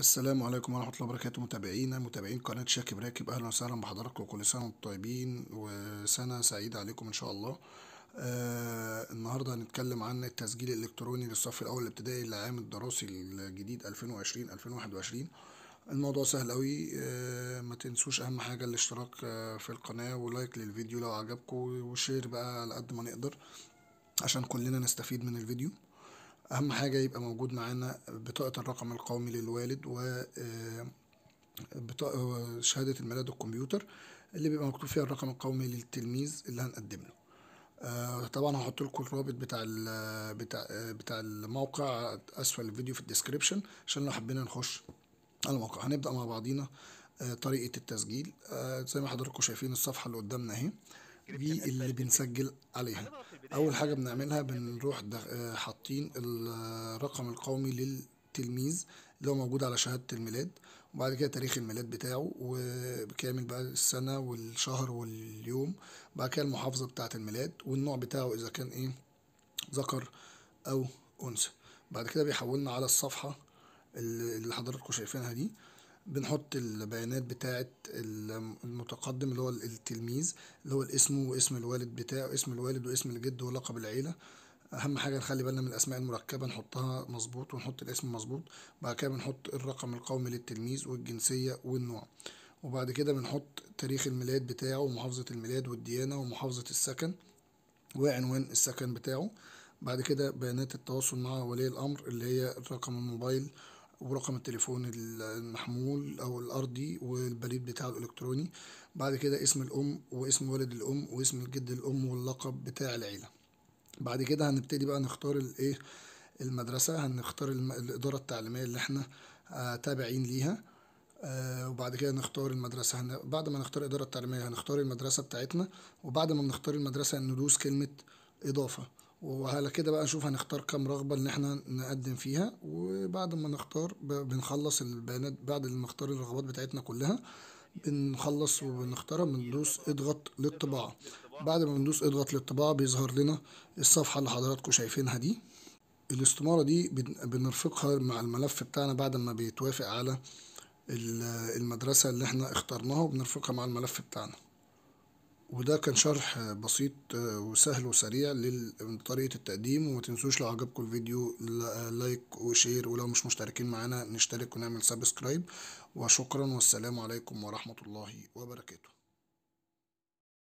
السلام عليكم ورحمة الله وبركاته متابعينا متابعين قناة شاكب راكب أهلا وسهلا بحضراتكم كل سنة وانتم طيبين وسنة سعيدة عليكم إن شاء الله آه النهاردة هنتكلم عن التسجيل الإلكتروني للصف الأول الابتدائي للعام الدراسي الجديد 2020-2021 الموضوع سهل أوي آه ما تنسوش أهم حاجة الاشتراك آه، في القناة ولايك للفيديو لو عجبكم وشير بقى على قد ما نقدر عشان كلنا نستفيد من الفيديو اهم حاجه يبقى موجود معانا بطاقه الرقم القومي للوالد و آه، بطاقة آه، شهادة الميلاد الكمبيوتر اللي بيبقى مكتوب فيها الرقم القومي للتلميذ اللي هنقدم له آه، طبعا هحط لكم الرابط بتاع ال بتاع بتاع الموقع اسفل الفيديو في الديسكريبشن عشان لو حبينا نخش على الموقع هنبدا مع بعضينا طريقه التسجيل زي ما حضراتكم شايفين الصفحه اللي قدامنا اهي دي اللي بنسجل عليها اول حاجه بنعملها بنروح آه، حاطين الرقم القومي للتلميذ اللي هو موجود على شهاده الميلاد وبعد كده تاريخ الميلاد بتاعه وبكامل بقى السنه والشهر واليوم بعد كده المحافظه بتاعه الميلاد والنوع بتاعه اذا كان ايه ذكر او انثى بعد كده بيحولنا على الصفحه اللي حضراتكم شايفينها دي بنحط البيانات بتاعة المتقدم اللي هو التلميذ اللي هو اسمه واسم الوالد بتاعه اسم الوالد واسم الجد ولقب العيلة أهم حاجة نخلي بالنا من الأسماء المركبة نحطها مظبوط ونحط الاسم مظبوط بعد كده بنحط الرقم القومي للتلميذ والجنسية والنوع وبعد كده بنحط تاريخ الميلاد بتاعه ومحافظة الميلاد والديانة ومحافظة السكن وعنوان السكن بتاعه بعد كده بيانات التواصل مع ولي الأمر اللي هي رقم الموبايل ورقم التليفون المحمول او الارضي والبريد بتاعه الالكتروني بعد كده اسم الام واسم والد الام واسم جد الام واللقب بتاع العيله بعد كده هنبتدي بقى نختار الايه المدرسه هنختار الاداره التعليميه اللي احنا آه، تابعين ليها آه، وبعد كده نختار المدرسة هن... بعد ما نختار الإدارة التعليمية هنختار المدرسة بتاعتنا وبعد ما بنختار المدرسة ندوس كلمة إضافة وعلى كده بقى نشوف هنختار كام رغبة إن إحنا نقدم فيها وبعد ما نختار بنخلص البيانات بعد ما نختار الرغبات بتاعتنا كلها بنخلص وبنختارها بندوس اضغط للطباعة بعد ما بندوس اضغط للطباعة بيظهر لنا الصفحة اللي حضراتكم شايفينها دي الاستمارة دي بنرفقها مع الملف بتاعنا بعد ما بيتوافق على المدرسة اللي احنا اخترناها وبنرفقها مع الملف بتاعنا وده كان شرح بسيط آه، وسهل وسريع لطريقة التقديم وما تنسوش لو عجبكم الفيديو لايك وشير ولو مش مشتركين معانا نشترك ونعمل سبسكرايب وشكرا والسلام عليكم ورحمة الله وبركاته